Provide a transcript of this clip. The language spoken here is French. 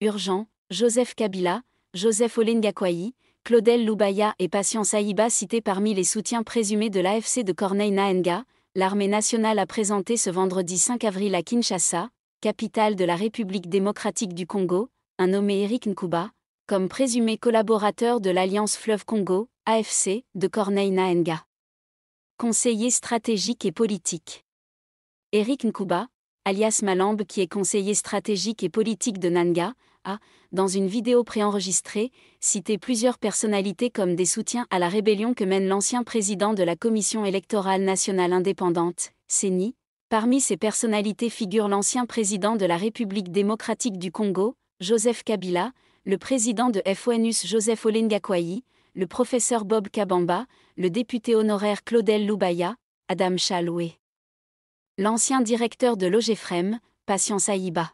Urgent, Joseph Kabila, Joseph Olengakwai, Claudel Loubaya et Patience Aïba cités parmi les soutiens présumés de l'AFC de Corneille Naenga, l'armée nationale a présenté ce vendredi 5 avril à Kinshasa, capitale de la République démocratique du Congo, un nommé Eric Nkuba, comme présumé collaborateur de l'Alliance Fleuve Congo, AFC, de Corneille Naenga. Conseiller stratégique et politique. Eric Nkuba, alias Malambe qui est conseiller stratégique et politique de Nanga, a, dans une vidéo préenregistrée, cité plusieurs personnalités comme des soutiens à la rébellion que mène l'ancien président de la Commission électorale nationale indépendante, CENI. Parmi ces personnalités figurent l'ancien président de la République démocratique du Congo, Joseph Kabila, le président de FONUS Joseph Olengakwai, le professeur Bob Kabamba, le député honoraire Claudel Loubaya, Adam Chaloué. L'ancien directeur de l'OGFREM, Patience Aïba.